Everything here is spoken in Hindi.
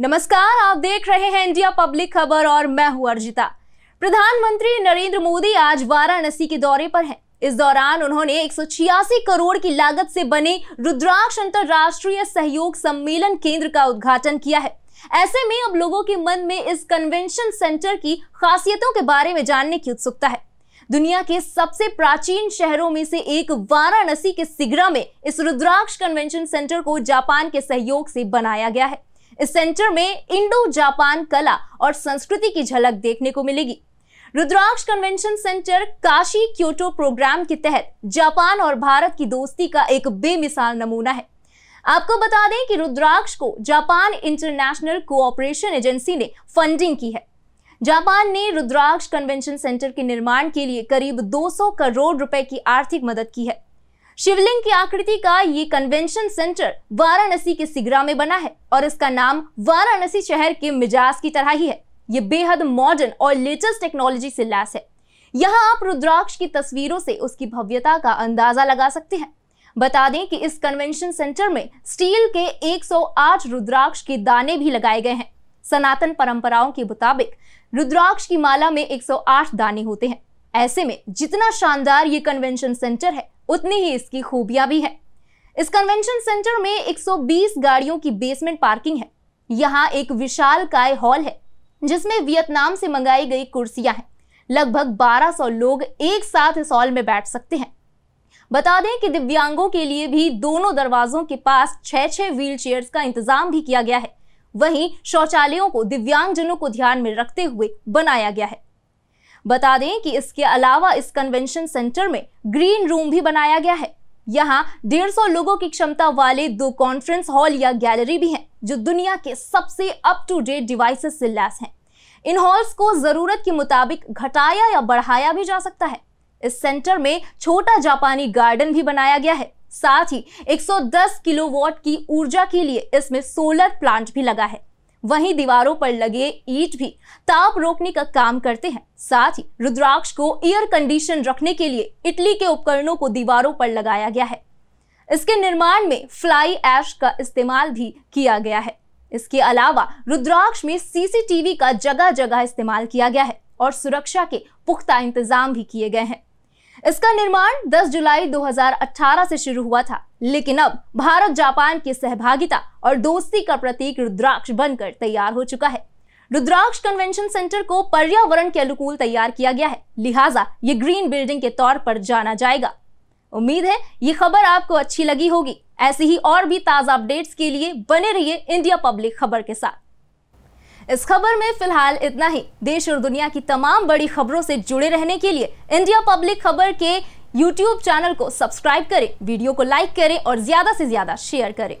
नमस्कार आप देख रहे हैं इंडिया पब्लिक खबर और मैं हूं अर्जिता प्रधानमंत्री नरेंद्र मोदी आज वाराणसी के दौरे पर हैं इस दौरान उन्होंने एक करोड़ की लागत से बने रुद्राक्ष अंतर्राष्ट्रीय सहयोग सम्मेलन केंद्र का उद्घाटन किया है ऐसे में अब लोगों के मन में इस कन्वेंशन सेंटर की खासियतों के बारे में जानने की उत्सुकता है दुनिया के सबसे प्राचीन शहरों में से एक वाराणसी के सिगरा में इस रुद्राक्ष कन्वेंशन सेंटर को जापान के सहयोग से बनाया गया है इस सेंटर में इंडो जापान कला और संस्कृति की झलक देखने को मिलेगी Rudraksh convention centre Kashi Kyoto programme के तहत जापान और भारत की दोस्ती का एक बेमिसाल नमूना है आपको बता दें कि रुद्राक्ष को जापान इंटरनेशनल कोऑपरेशन एजेंसी ने फंडिंग की है जापान ने रुद्राक्ष कन्वेंशन सेंटर के निर्माण के लिए करीब 200 करोड़ रुपए की आर्थिक मदद की है शिवलिंग की आकृति का ये कन्वेंशन सेंटर वाराणसी के सिगरा में बना है और इसका नाम वाराणसी शहर के मिजाज की तरह ही है ये बेहद मॉडर्न और लेटेस्ट टेक्नोलॉजी से लैस है यहाँ आप रुद्राक्ष की तस्वीरों से उसकी भव्यता का अंदाजा लगा सकते हैं बता दें कि इस कन्वेंशन सेंटर में स्टील के 108 रुद्राक्ष के दाने भी लगाए गए हैं सनातन परंपराओं के मुताबिक रुद्राक्ष की माला में 108 दाने होते हैं ऐसे में जितना शानदार ये कन्वेंशन सेंटर है उतनी ही इसकी खूबियां भी है इस कन्वेंशन सेंटर में 120 गाड़ियों की बेसमेंट पार्किंग है यहाँ एक विशाल काय हॉल है जिसमें वियतनाम से मंगाई गई कुर्सियां हैं लगभग 1200 लोग एक साथ इस हॉल में बैठ सकते हैं बता दें कि दिव्यांगों के लिए भी दोनों दरवाजों के पास छह छह व्हील का इंतजाम भी किया गया है वहीं शौचालयों को दिव्यांगजनों को ध्यान में रखते हुए बनाया गया है बता दें कि इसके अलावा इस कन्वेंशन सेंटर में ग्रीन रूम भी बनाया गया है यहाँ डेढ़ सौ लोगों की क्षमता वाले दो कॉन्फ्रेंस हॉल या गैलरी भी हैं जो दुनिया के सबसे अप टू डेट डिवाइसेस से लैस हैं इन हॉल्स को ज़रूरत के मुताबिक घटाया या बढ़ाया भी जा सकता है इस सेंटर में छोटा जापानी गार्डन भी बनाया गया है साथ ही 110 किलोवाट की ऊर्जा के लिए इसमें सोलर प्लांट भी लगा है वहीं दीवारों पर लगे ईट भी ताप रोकने का काम करते हैं साथ ही रुद्राक्ष को एयर कंडीशन रखने के लिए इटली के उपकरणों को दीवारों पर लगाया गया है इसके निर्माण में फ्लाई एश का इस्तेमाल भी किया गया है इसके अलावा रुद्राक्ष में सीसीटीवी का जगह जगह इस्तेमाल किया गया है और सुरक्षा के पुख्ता इंतजाम भी किए गए हैं इसका निर्माण 10 जुलाई 2018 से शुरू हुआ था लेकिन अब भारत जापान की सहभागिता और दोस्ती का प्रतीक रुद्राक्ष बनकर तैयार हो चुका है रुद्राक्ष कन्वेंशन सेंटर को पर्यावरण के अनुकूल तैयार किया गया है लिहाजा ये ग्रीन बिल्डिंग के तौर पर जाना जाएगा उम्मीद है ये खबर आपको अच्छी लगी होगी ऐसी ही और भी ताज़ा अपडेट्स के लिए बने रहिए इंडिया पब्लिक खबर के साथ इस खबर में फिलहाल इतना ही देश और दुनिया की तमाम बड़ी खबरों से जुड़े रहने के लिए इंडिया पब्लिक खबर के यूट्यूब चैनल को सब्सक्राइब करें वीडियो को लाइक करें और ज्यादा से ज्यादा शेयर करें